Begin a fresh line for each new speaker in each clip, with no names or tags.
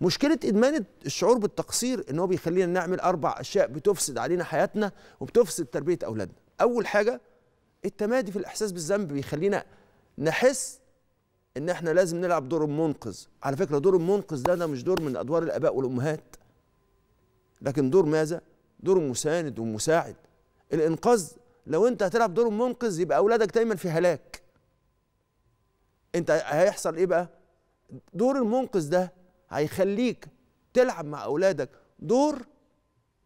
مشكله ادمان الشعور بالتقصير ان هو بيخلينا نعمل اربع اشياء بتفسد علينا حياتنا وبتفسد تربيه اولادنا اول حاجه التمادي في الاحساس بالذنب بيخلينا نحس ان احنا لازم نلعب دور المنقذ على فكره دور المنقذ ده ده مش دور من ادوار الاباء والامهات لكن دور ماذا دور مساند ومساعد الانقاذ لو انت هتلعب دور المنقذ يبقى اولادك دايما في هلاك انت هيحصل ايه بقى دور المنقذ ده هيخليك تلعب مع اولادك دور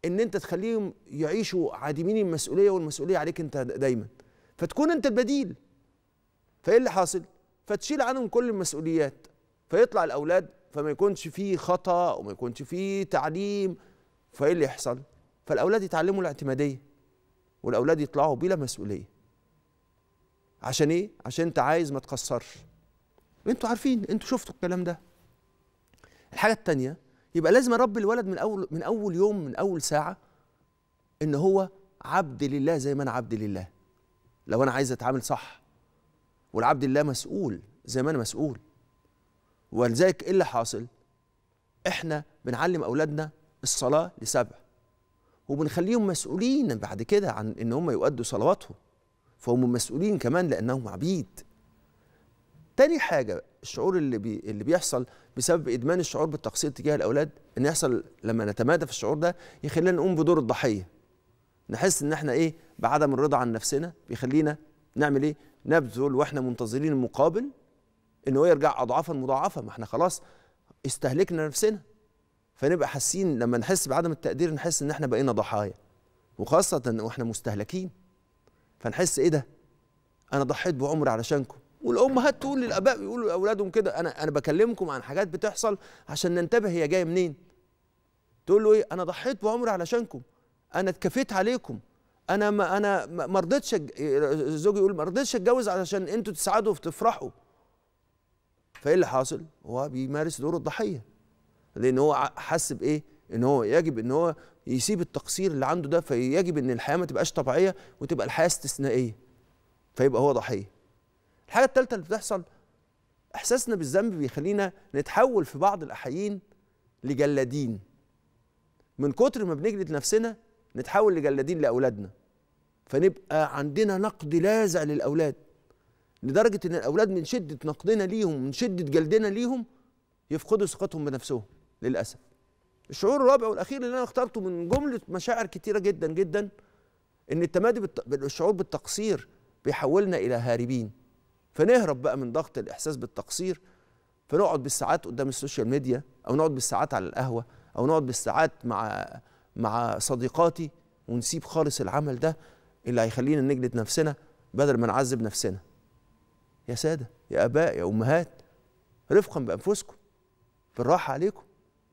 ان انت تخليهم يعيشوا عادمين المسؤوليه والمسؤوليه عليك انت دايما فتكون انت البديل فايه اللي حاصل فتشيل عنهم كل المسؤوليات فيطلع الاولاد فما يكونش فيه خطا وما يكونش فيه تعليم فايه اللي يحصل فالاولاد يتعلموا الاعتماديه والاولاد يطلعوا بلا مسؤوليه عشان ايه عشان انت عايز ما تقصرش انتوا عارفين انتوا شفتوا الكلام ده الحاجه التانية يبقى لازم اربي الولد من اول من اول يوم من اول ساعه ان هو عبد لله زي ما انا عبد لله لو انا عايز اتعامل صح والعبد لله مسؤول زي ما انا مسؤول ولذلك ايه اللي حاصل احنا بنعلم اولادنا الصلاه لسبع وبنخليهم مسؤولين بعد كده عن ان هم يؤدوا صلواتهم فهم مسؤولين كمان لانهم عبيد تاني حاجه الشعور اللي بي اللي بيحصل بسبب ادمان الشعور بالتقصير تجاه الاولاد ان يحصل لما نتمادى في الشعور ده يخلينا نقوم بدور الضحيه نحس ان احنا ايه بعدم الرضا عن نفسنا بيخلينا نعمل ايه نبذل واحنا منتظرين المقابل ان هو يرجع اضعافا مضاعفه ما احنا خلاص استهلكنا نفسنا فنبقى حاسين لما نحس بعدم التقدير نحس ان احنا بقينا ضحايا وخاصه واحنا مستهلكين فنحس ايه ده انا ضحيت بعمري علشانكم والامهات تقول للاباء يقولوا لاولادهم كده انا انا بكلمكم عن حاجات بتحصل عشان ننتبه هي جايه منين تقول له ايه انا ضحيت بعمري علشانكم انا اتكفيت عليكم انا ما انا ما رضيتش الزوج يقول ما رضيتش اتجوز علشان انتوا تسعدوا وتفرحوا فايه اللي حاصل هو بيمارس دور الضحيه لان هو حس بايه ان هو يجب ان هو يسيب التقصير اللي عنده ده فيجب ان الحياه ما تبقاش طبيعيه وتبقى الحياه استثنائيه فيبقى هو ضحيه الحاجه الثالثه اللي بتحصل احساسنا بالذنب بيخلينا نتحول في بعض الاحيين لجلادين من كتر ما بنجلد نفسنا نتحول لجلادين لاولادنا فنبقى عندنا نقد لاذع للاولاد لدرجه ان الاولاد من شده نقدنا ليهم من شده جلدنا ليهم يفقدوا ثقتهم بنفسهم للاسف الشعور الرابع والاخير اللي انا اخترته من جمله مشاعر كتيره جدا جدا ان التمادي بالشعور بالتقصير بيحولنا الى هاربين فنهرب بقى من ضغط الاحساس بالتقصير فنقعد بالساعات قدام السوشيال ميديا او نقعد بالساعات على القهوه او نقعد بالساعات مع مع صديقاتي ونسيب خالص العمل ده اللي هيخلينا نجلد نفسنا بدل ما نعذب نفسنا يا ساده يا اباء يا امهات رفقا بانفسكم بالراحه عليكم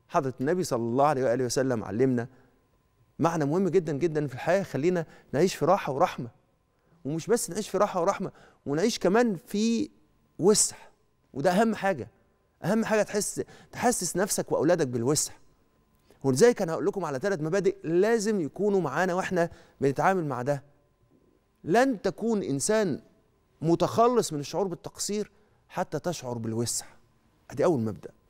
حضره النبي صلى الله عليه واله وسلم علمنا معنى مهم جدا جدا في الحياه يخلينا نعيش في راحه ورحمه ومش بس نعيش في راحه ورحمه ونعيش كمان في وسع وده اهم حاجه اهم حاجه تحس تحسس نفسك واولادك بالوسع ولذلك انا هقول لكم على ثلاث مبادئ لازم يكونوا معانا واحنا بنتعامل مع ده لن تكون انسان متخلص من الشعور بالتقصير حتى تشعر بالوسع ادي اول مبدأ